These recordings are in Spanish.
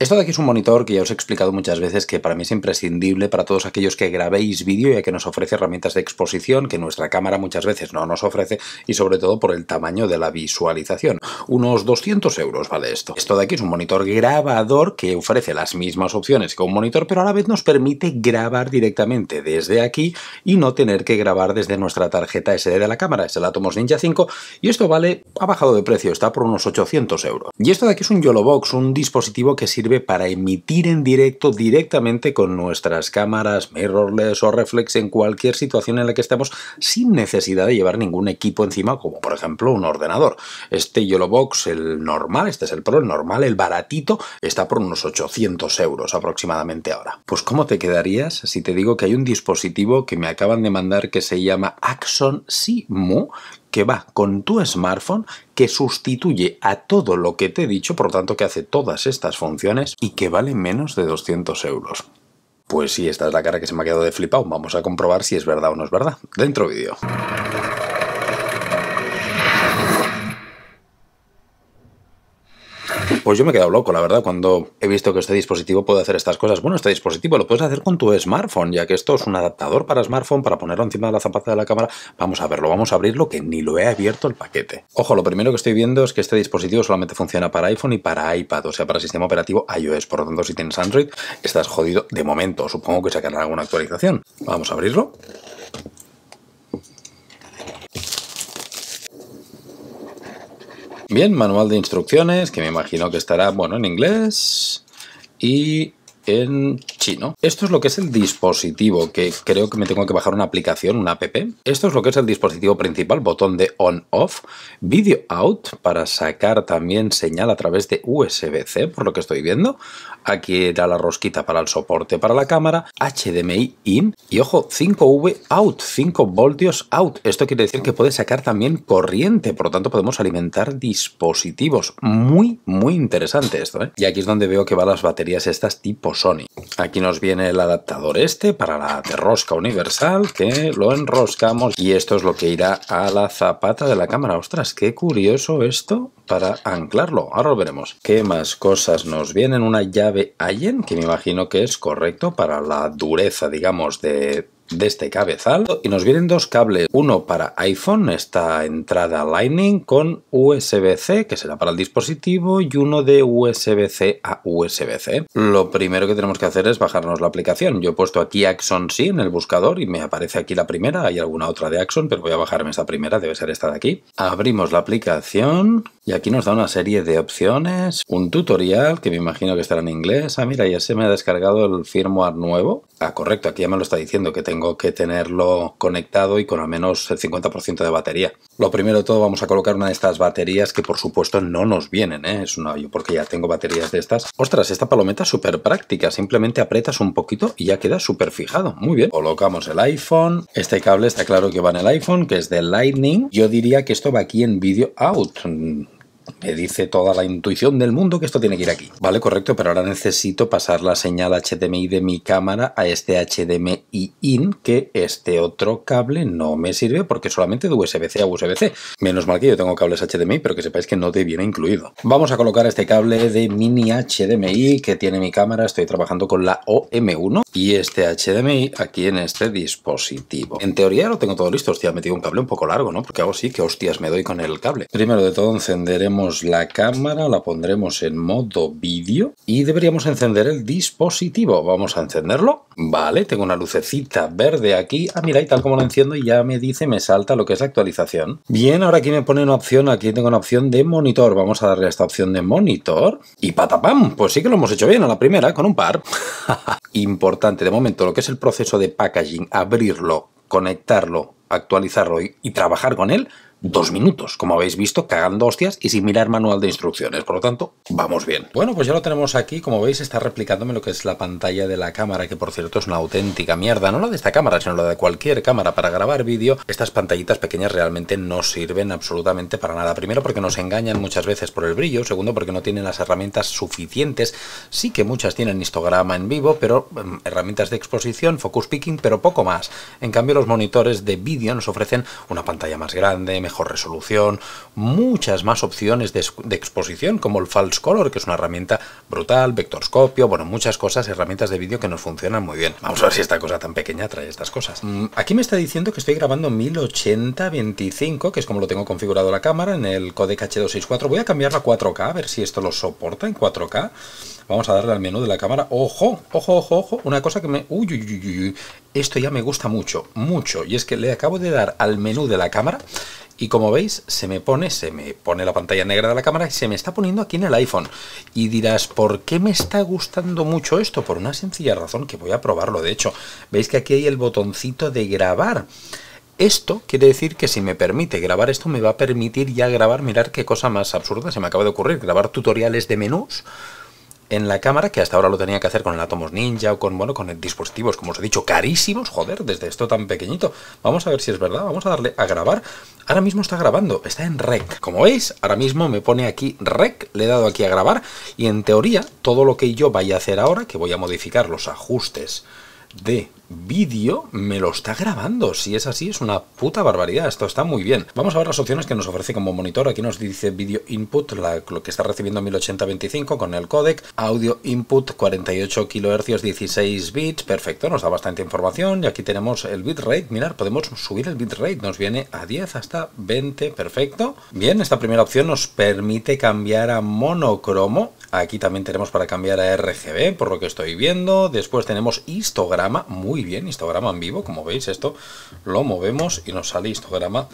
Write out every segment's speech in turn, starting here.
Esto de aquí es un monitor que ya os he explicado muchas veces que para mí es imprescindible para todos aquellos que grabéis vídeo ya que nos ofrece herramientas de exposición que nuestra cámara muchas veces no nos ofrece y sobre todo por el tamaño de la visualización. Unos 200 euros vale esto. Esto de aquí es un monitor grabador que ofrece las mismas opciones que un monitor pero a la vez nos permite grabar directamente desde aquí y no tener que grabar desde nuestra tarjeta SD de la cámara, es el Atomos Ninja 5 y esto vale, ha bajado de precio, está por unos 800 euros. Y esto de aquí es un YoloBox, un dispositivo que sirve para emitir en directo directamente con nuestras cámaras mirrorless o reflex en cualquier situación en la que estemos sin necesidad de llevar ningún equipo encima, como por ejemplo un ordenador. Este yellow Box, el normal, este es el Pro, el normal, el baratito, está por unos 800 euros aproximadamente ahora. Pues ¿cómo te quedarías si te digo que hay un dispositivo que me acaban de mandar que se llama Axon Simu, que va con tu smartphone, que sustituye a todo lo que te he dicho, por lo tanto que hace todas estas funciones y que vale menos de 200 euros. Pues sí, esta es la cara que se me ha quedado de flipado. Vamos a comprobar si es verdad o no es verdad. Dentro vídeo. Pues yo me he quedado loco, la verdad, cuando he visto que este dispositivo puede hacer estas cosas. Bueno, este dispositivo lo puedes hacer con tu smartphone, ya que esto es un adaptador para smartphone para ponerlo encima de la zapata de la cámara. Vamos a verlo, vamos a abrirlo, que ni lo he abierto el paquete. Ojo, lo primero que estoy viendo es que este dispositivo solamente funciona para iPhone y para iPad, o sea, para sistema operativo iOS. Por lo tanto, si tienes Android, estás jodido de momento. Supongo que sacarán alguna actualización. Vamos a abrirlo. Bien, manual de instrucciones, que me imagino que estará, bueno, en inglés y en chino. Esto es lo que es el dispositivo, que creo que me tengo que bajar una aplicación, una app. Esto es lo que es el dispositivo principal, botón de on-off, video out para sacar también señal a través de USB-C, por lo que estoy viendo. Aquí era la rosquita para el soporte para la cámara, HDMI in y ojo, 5V out, 5 voltios out. Esto quiere decir que puede sacar también corriente, por lo tanto podemos alimentar dispositivos. Muy, muy interesante esto, ¿eh? Y aquí es donde veo que van las baterías estas tipo Sony. Aquí nos viene el adaptador este para la de rosca universal que lo enroscamos y esto es lo que irá a la zapata de la cámara. Ostras, qué curioso esto para anclarlo. Ahora lo veremos. ¿Qué más cosas nos vienen? Una llave Allen que me imagino que es correcto para la dureza, digamos, de de este cabezal y nos vienen dos cables, uno para iPhone, esta entrada Lightning con USB-C que será para el dispositivo y uno de USB-C a USB-C. Lo primero que tenemos que hacer es bajarnos la aplicación. Yo he puesto aquí Axon sí en el buscador y me aparece aquí la primera, hay alguna otra de Axon pero voy a bajarme esta primera, debe ser esta de aquí. Abrimos la aplicación y aquí nos da una serie de opciones, un tutorial que me imagino que estará en inglés. Ah, mira, ya se me ha descargado el firmware nuevo. Ah, correcto, aquí ya me lo está diciendo que tengo que tenerlo conectado y con al menos el 50% de batería. Lo primero de todo vamos a colocar una de estas baterías que por supuesto no nos vienen, ¿eh? Es una, yo porque ya tengo baterías de estas. Ostras, esta palometa es súper práctica, simplemente apretas un poquito y ya queda súper fijado. Muy bien, colocamos el iPhone. Este cable está claro que va en el iPhone, que es de Lightning. Yo diría que esto va aquí en video out me dice toda la intuición del mundo que esto tiene que ir aquí. Vale, correcto, pero ahora necesito pasar la señal HDMI de mi cámara a este HDMI in, que este otro cable no me sirve porque solamente de USB-C a USB-C. Menos mal que yo tengo cables HDMI, pero que sepáis que no te viene incluido. Vamos a colocar este cable de mini HDMI que tiene mi cámara. Estoy trabajando con la OM1 y este HDMI aquí en este dispositivo. En teoría lo tengo todo listo. Hostia, he metido un cable un poco largo, ¿no? Porque hago sí que hostias me doy con el cable. Primero de todo encenderemos la cámara, la pondremos en modo vídeo y deberíamos encender el dispositivo. Vamos a encenderlo. Vale, tengo una lucecita verde aquí. Ah, mira, y tal como lo enciendo ya me dice, me salta lo que es actualización. Bien, ahora aquí me pone una opción, aquí tengo una opción de monitor. Vamos a darle a esta opción de monitor y patapam, pues sí que lo hemos hecho bien a la primera con un par. Importante, de momento lo que es el proceso de packaging, abrirlo, conectarlo, actualizarlo y trabajar con él dos minutos, como habéis visto, cagando hostias y sin mirar manual de instrucciones. Por lo tanto, vamos bien. Bueno, pues ya lo tenemos aquí. Como veis, está replicándome lo que es la pantalla de la cámara, que por cierto es una auténtica mierda. No la de esta cámara, sino la de cualquier cámara para grabar vídeo. Estas pantallitas pequeñas realmente no sirven absolutamente para nada. Primero porque nos engañan muchas veces por el brillo. Segundo porque no tienen las herramientas suficientes. Sí que muchas tienen histograma en vivo, pero em, herramientas de exposición, focus picking, pero poco más. En cambio, los monitores de vídeo nos ofrecen una pantalla más grande, mejor resolución, muchas más opciones de, exposición, como el False Color, que es una herramienta brutal, vectorscopio, bueno, muchas cosas, herramientas de vídeo que nos funcionan muy bien. Vamos a ver si esta cosa tan pequeña trae estas cosas. Mm, aquí me está diciendo que estoy grabando 1080-25, que es como lo tengo configurado la cámara, en el codec H264. Voy a cambiarla a 4K, a ver si esto lo soporta en 4K. Vamos a darle al menú de la cámara. ¡Ojo! ¡Ojo, ojo, ojo! Una cosa que me... ¡Uy, uy, esto ya me gusta mucho, mucho. Y es que le acabo de dar al menú de la cámara y como veis se me pone, se me pone la pantalla negra de la cámara y se me está poniendo aquí en el iPhone. Y dirás, ¿por qué me está gustando mucho esto? Por una sencilla razón que voy a probarlo. De hecho, veis que aquí hay el botoncito de grabar. Esto quiere decir que si me permite grabar esto, me va a permitir ya grabar, mirar qué cosa más absurda se me acaba de ocurrir, grabar tutoriales de menús en la cámara, que hasta ahora lo tenía que hacer con el Atomos Ninja o con, bueno, con dispositivos, como os he dicho, carísimos, joder, desde esto tan pequeñito. Vamos a ver si es verdad, vamos a darle a grabar. Ahora mismo está grabando, está en rec. Como veis, ahora mismo me pone aquí rec, le he dado aquí a grabar y en teoría todo lo que yo vaya a hacer ahora, que voy a modificar los ajustes de vídeo me lo está grabando. Si es así, es una puta barbaridad. Esto está muy bien. Vamos a ver las opciones que nos ofrece como monitor. Aquí nos dice video input, lo que está recibiendo 1080-25 con el codec. Audio input 48 kHz 16 bits. Perfecto, nos da bastante información. Y aquí tenemos el bitrate. Mirar, podemos subir el bitrate. Nos viene a 10 hasta 20. Perfecto. Bien, esta primera opción nos permite cambiar a monocromo Aquí también tenemos para cambiar a RGB, por lo que estoy viendo. Después tenemos histograma, muy bien, histograma en vivo, como veis esto lo movemos y nos sale histograma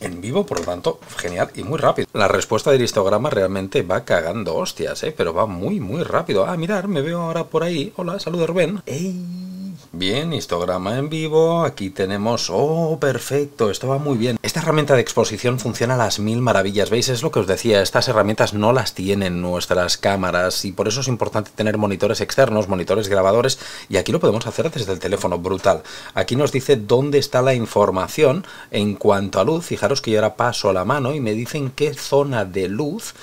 en vivo, por lo tanto, genial y muy rápido. La respuesta del histograma realmente va cagando hostias, ¿eh? pero va muy, muy rápido. Ah, mirar, me veo ahora por ahí. Hola, saludos, Rubén. ¡Ey! Bien, histograma en vivo, aquí tenemos... ¡Oh, perfecto! Esto va muy bien. Esta herramienta de exposición funciona a las mil maravillas, ¿veis? Es lo que os decía, estas herramientas no las tienen nuestras cámaras y por eso es importante tener monitores externos, monitores grabadores y aquí lo podemos hacer desde el teléfono, brutal. Aquí nos dice dónde está la información en cuanto a luz, fijaros que yo ahora paso la mano y me dicen qué zona de luz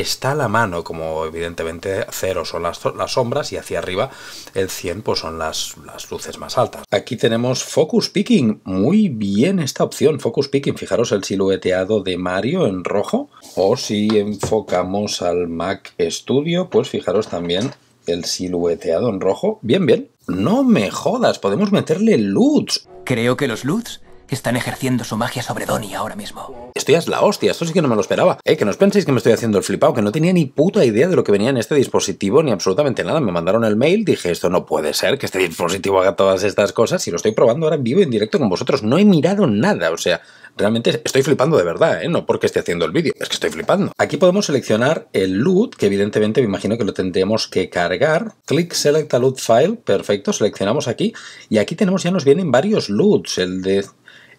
está la mano, como evidentemente cero son las, sombras y hacia arriba el 100 pues son las, las, luces más altas. Aquí tenemos Focus Picking, muy bien esta opción, Focus Picking, fijaros el silueteado de Mario en rojo, o si enfocamos al Mac Studio, pues fijaros también el silueteado en rojo, bien, bien. No me jodas, podemos meterle LUTs. Creo que los LUTs están ejerciendo su magia sobre Donnie ahora mismo. Estoy es la hostia, esto sí que no me lo esperaba. Eh, que no os penséis que me estoy haciendo el flipado, que no tenía ni puta idea de lo que venía en este dispositivo ni absolutamente nada. Me mandaron el mail, dije, esto no puede ser, que este dispositivo haga todas estas cosas y lo estoy probando ahora en vivo, en directo con vosotros. No he mirado nada, o sea, realmente estoy flipando de verdad, eh, no porque esté haciendo el vídeo, es que estoy flipando. Aquí podemos seleccionar el loot, que evidentemente me imagino que lo tendremos que cargar. Click, Select a Loot File, perfecto, seleccionamos aquí y aquí tenemos ya nos vienen varios loots, el de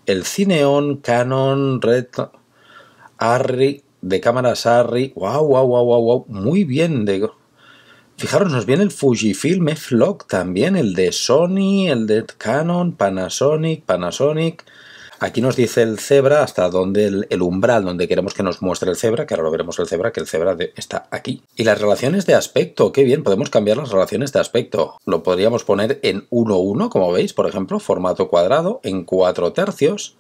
el Cineon Canon Red Arri de cámaras Arri. Wow, wow, wow, wow, Muy bien. Fijaros, nos viene el Fujifilm f también, el de Sony, el de Canon, Panasonic, Panasonic. Aquí nos dice el cebra hasta donde el, umbral donde queremos que nos muestre el cebra, que ahora lo veremos el cebra, que el cebra está aquí. Y las relaciones de aspecto, qué bien, podemos cambiar las relaciones de aspecto. Lo podríamos poner en 1-1, como veis, por ejemplo, formato cuadrado, en 4 tercios,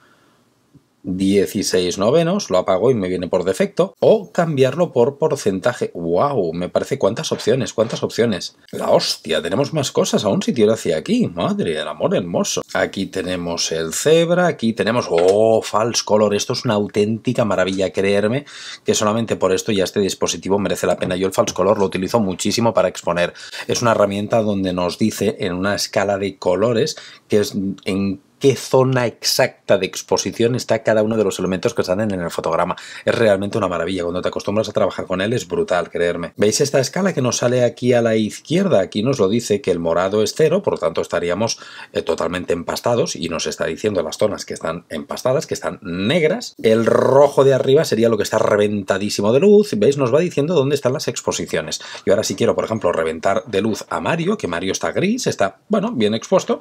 16 novenos, lo apago y me viene por defecto, o cambiarlo por porcentaje. ¡Wow! Me parece cuántas opciones, cuántas opciones. La hostia, tenemos más cosas, aún si tiro hacia aquí. Madre del amor hermoso. Aquí tenemos el cebra, aquí tenemos... ¡Oh! False color, esto es una auténtica maravilla, creerme que solamente por esto ya este dispositivo merece la pena. Yo el false color lo utilizo muchísimo para exponer. Es una herramienta donde nos dice en una escala de colores que es en qué zona exacta de exposición está cada uno de los elementos que están en el fotograma. Es realmente una maravilla. Cuando te acostumbras a trabajar con él es brutal, creerme. ¿Veis esta escala que nos sale aquí a la izquierda? Aquí nos lo dice que el morado es cero, por lo tanto estaríamos eh, totalmente empastados y nos está diciendo las zonas que están empastadas, que están negras. El rojo de arriba sería lo que está reventadísimo de luz. ¿Veis? Nos va diciendo dónde están las exposiciones. Y ahora si quiero, por ejemplo, reventar de luz a Mario, que Mario está gris, está, bueno, bien expuesto,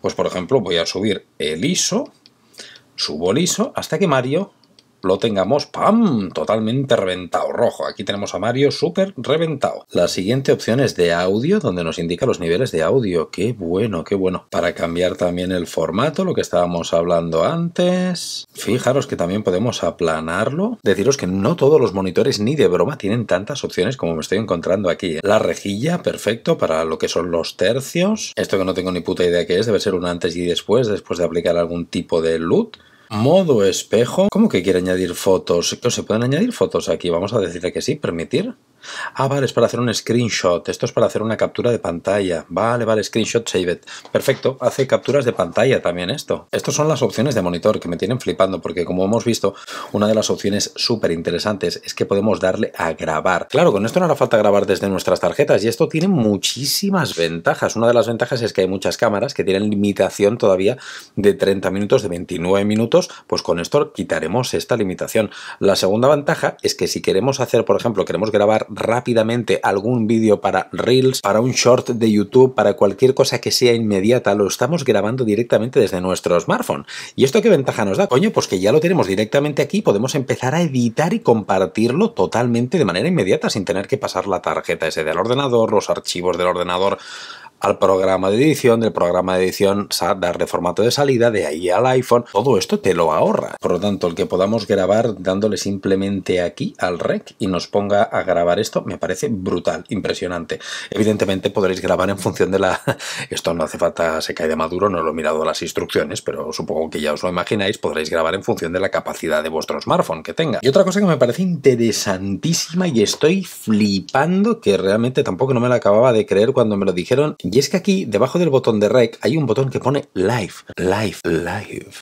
pues por ejemplo voy a subir el ISO, subo el ISO hasta que Mario lo tengamos, ¡pam!, totalmente reventado, rojo. Aquí tenemos a Mario súper reventado. La siguiente opción es de audio, donde nos indica los niveles de audio. ¡Qué bueno, qué bueno! Para cambiar también el formato, lo que estábamos hablando antes. Fijaros que también podemos aplanarlo. Deciros que no todos los monitores, ni de broma, tienen tantas opciones como me estoy encontrando aquí. ¿eh? La rejilla, perfecto, para lo que son los tercios. Esto que no tengo ni puta idea qué es, debe ser un antes y después, después de aplicar algún tipo de LUT. Modo espejo. ¿Cómo que quiere añadir fotos? ¿Se pueden añadir fotos aquí? Vamos a decirle que sí, permitir. Ah, vale, es para hacer un screenshot. Esto es para hacer una captura de pantalla. Vale, vale, screenshot save it. Perfecto, hace capturas de pantalla también esto. Estas son las opciones de monitor que me tienen flipando porque como hemos visto, una de las opciones súper interesantes es que podemos darle a grabar. Claro, con esto no hará falta grabar desde nuestras tarjetas y esto tiene muchísimas ventajas. Una de las ventajas es que hay muchas cámaras que tienen limitación todavía de 30 minutos, de 29 minutos, pues con esto quitaremos esta limitación. La segunda ventaja es que si queremos hacer, por ejemplo, queremos grabar rápidamente algún vídeo para Reels, para un short de YouTube, para cualquier cosa que sea inmediata, lo estamos grabando directamente desde nuestro smartphone. ¿Y esto qué ventaja nos da? Coño, pues que ya lo tenemos directamente aquí, podemos empezar a editar y compartirlo totalmente de manera inmediata sin tener que pasar la tarjeta SD al ordenador, los archivos del ordenador al programa de edición, del programa de edición darle formato de salida, de ahí al iPhone, todo esto te lo ahorra. Por lo tanto, el que podamos grabar dándole simplemente aquí al rec y nos ponga a grabar esto, me parece brutal, impresionante. Evidentemente podréis grabar en función de la... Esto no hace falta, se cae de maduro, no lo he mirado las instrucciones, pero supongo que ya os lo imagináis, podréis grabar en función de la capacidad de vuestro smartphone que tenga. Y otra cosa que me parece interesantísima y estoy flipando, que realmente tampoco no me la acababa de creer cuando me lo dijeron, y es que aquí, debajo del botón de Rec, hay un botón que pone Live, Live, Live,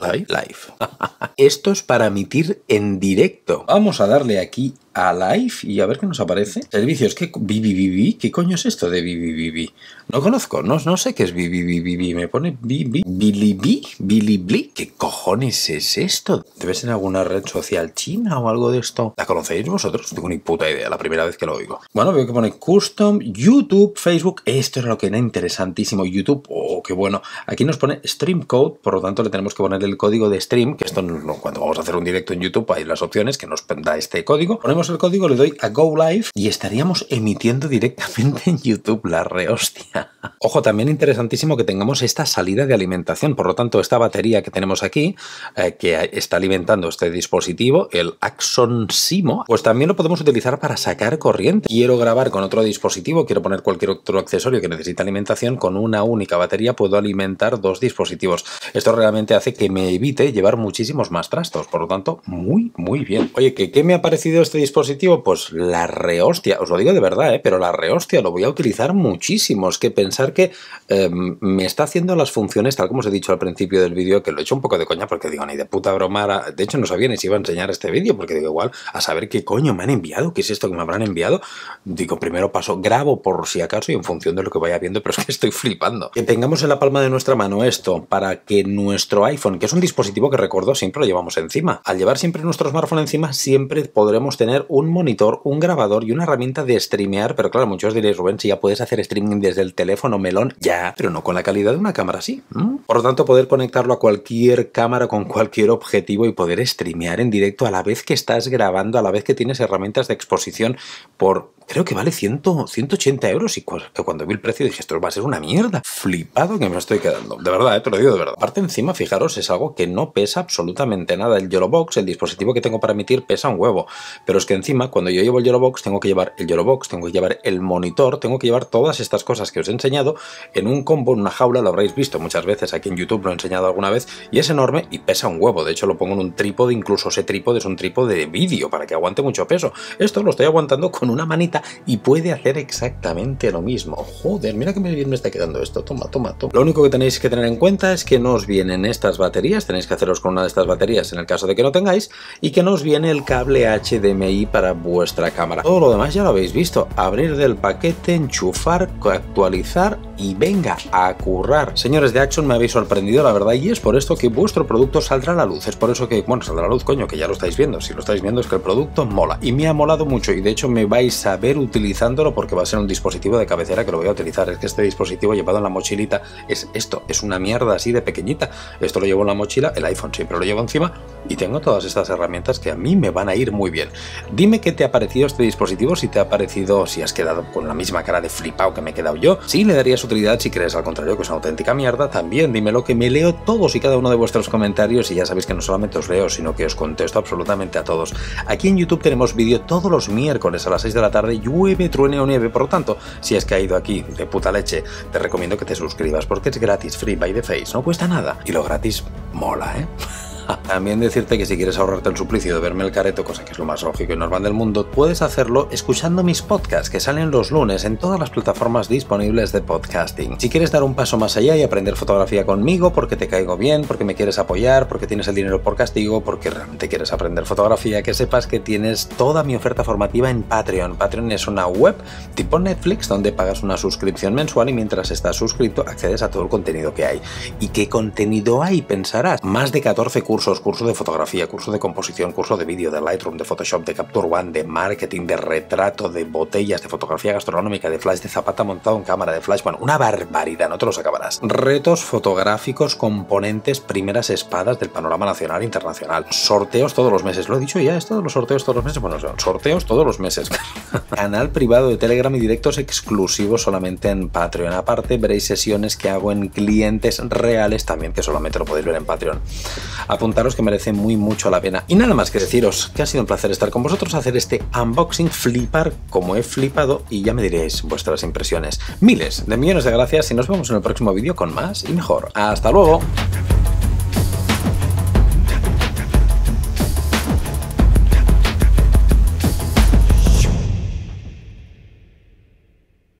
Live, Live. Esto es para emitir en directo. Vamos a darle aquí Live y a ver qué nos aparece. Servicios, ¿qué BBBB? ¿Qué coño es esto de BBBB? No conozco, no, no sé qué es BBBB. Me pone BB, vivi Bilibli. ¿Qué cojones es esto? Debe en alguna red social china o algo de esto. ¿La conocéis vosotros? Tengo ni puta idea, la primera vez que lo oigo. Bueno, veo que pone Custom, YouTube, Facebook. Esto es lo que era interesantísimo. YouTube, oh, qué bueno. Aquí nos pone Stream Code, por lo tanto le tenemos que poner el código de stream, que esto cuando vamos a hacer un directo en YouTube hay las opciones que nos da este código. Ponemos el código, le doy a Go Live y estaríamos emitiendo directamente en YouTube la rehostia. Ojo, también interesantísimo que tengamos esta salida de alimentación. Por lo tanto, esta batería que tenemos aquí, eh, que está alimentando este dispositivo, el Axon Simo, pues también lo podemos utilizar para sacar corriente. Quiero grabar con otro dispositivo, quiero poner cualquier otro accesorio que necesite alimentación, con una única batería puedo alimentar dos dispositivos. Esto realmente hace que me evite llevar muchísimos más trastos. Por lo tanto, muy, muy bien. Oye, ¿qué, qué me ha parecido este dispositivo? dispositivo, pues la rehostia, os lo digo de verdad, eh, pero la rehostia lo voy a utilizar muchísimo. Es que pensar que em, me está haciendo las funciones, tal como os he dicho al principio del vídeo, que lo he hecho un poco de coña porque digo, ni de puta broma, de hecho no sabía ni si iba a enseñar este vídeo, porque digo, igual, a saber qué coño me han enviado, qué es esto que me habrán enviado. Digo, primero paso, grabo por si acaso y en función de lo que vaya viendo, pero es que estoy flipando. Que tengamos en la palma de nuestra mano esto para que nuestro iPhone, que es un dispositivo que recuerdo siempre lo llevamos encima, al llevar siempre nuestro smartphone encima, siempre podremos tener un monitor, un grabador y una herramienta de streamear, pero claro, muchos diréis, Rubén, si ya puedes hacer streaming desde el teléfono melón, ya, pero no con la calidad de una cámara así. Por lo tanto, poder conectarlo a cualquier cámara con cualquier objetivo y poder streamear en directo a la vez que estás grabando, a la vez que tienes herramientas de exposición por creo que vale 100, 180 euros y cuando vi el precio dije, esto va a ser una mierda. Flipado que me estoy quedando. De verdad, he eh, te digo de verdad. Aparte encima, fijaros, es algo que no pesa absolutamente nada. El Box el dispositivo que tengo para emitir, pesa un huevo. Pero es que encima, cuando yo llevo el Yellowbox, tengo que llevar el Yellowbox, tengo que llevar el monitor, tengo que llevar todas estas cosas que os he enseñado en un combo, en una jaula, lo habréis visto muchas veces aquí en YouTube, lo he enseñado alguna vez, y es enorme y pesa un huevo. De hecho, lo pongo en un trípode, incluso ese trípode es un trípode de vídeo para que aguante mucho peso. Esto lo estoy aguantando con una manita y puede hacer exactamente lo mismo. Joder, mira que bien me está quedando esto. Toma, toma, toma. Lo único que tenéis que tener en cuenta es que nos vienen estas baterías, tenéis que haceros con una de estas baterías en el caso de que no tengáis, y que nos viene el cable HDMI para vuestra cámara. Todo lo demás ya lo habéis visto. Abrir del paquete, enchufar, actualizar y venga a currar. Señores de Action, me habéis sorprendido, la verdad, y es por esto que vuestro producto saldrá a la luz. Es por eso que, bueno, saldrá a la luz, coño, que ya lo estáis viendo. Si lo estáis viendo es que el producto mola. Y me ha molado mucho y de hecho me vais a utilizándolo porque va a ser un dispositivo de cabecera que lo voy a utilizar. Es que este dispositivo llevado en la mochilita es esto, es una mierda así de pequeñita. Esto lo llevo en la mochila, el iPhone siempre lo llevo encima y tengo todas estas herramientas que a mí me van a ir muy bien. Dime qué te ha parecido este dispositivo, si te ha parecido, si has quedado con la misma cara de flipado que me he quedado yo, si le darías utilidad, si crees al contrario que es una auténtica mierda, también dímelo que me leo todos y cada uno de vuestros comentarios y ya sabéis que no solamente os leo, sino que os contesto absolutamente a todos. Aquí en YouTube tenemos vídeo todos los miércoles a las 6 de la tarde llueve, llueve, truene o nieve. Por lo tanto, si has caído aquí de puta leche, te recomiendo que te suscribas porque es gratis, free by the face, no cuesta nada. Y lo gratis mola, ¿eh? También decirte que si quieres ahorrarte el suplicio de verme el careto, cosa que es lo más lógico y normal del mundo, puedes hacerlo escuchando mis podcasts que salen los lunes en todas las plataformas disponibles de podcasting. Si quieres dar un paso más allá y aprender fotografía conmigo porque te caigo bien, porque me quieres apoyar, porque tienes el dinero por castigo, porque realmente quieres aprender fotografía, que sepas que tienes toda mi oferta formativa en Patreon. Patreon es una web tipo Netflix donde pagas una suscripción mensual y mientras estás suscrito accedes a todo el contenido que hay. ¿Y qué contenido hay? Pensarás. Más de 14 cuartos cursos, curso de fotografía, curso de composición, curso de vídeo, de Lightroom, de Photoshop, de Capture One, de marketing, de retrato, de botellas, de fotografía gastronómica, de flash de zapata montado en cámara, de flash, bueno, una barbaridad, no te los acabarás. Retos fotográficos, componentes, primeras espadas del panorama nacional e internacional, sorteos todos los meses, lo he dicho ya, esto de los sorteos todos los meses, bueno, sorteos todos los meses. Canal privado de Telegram y directos exclusivos solamente en Patreon. Aparte, veréis sesiones que hago en clientes reales también, que solamente lo podéis ver en Patreon apuntaros que merece muy mucho la pena. Y nada más que deciros que ha sido un placer estar con vosotros, hacer este unboxing, flipar como he flipado y ya me diréis vuestras impresiones. Miles de millones de gracias y nos vemos en el próximo vídeo con más y mejor. ¡Hasta luego!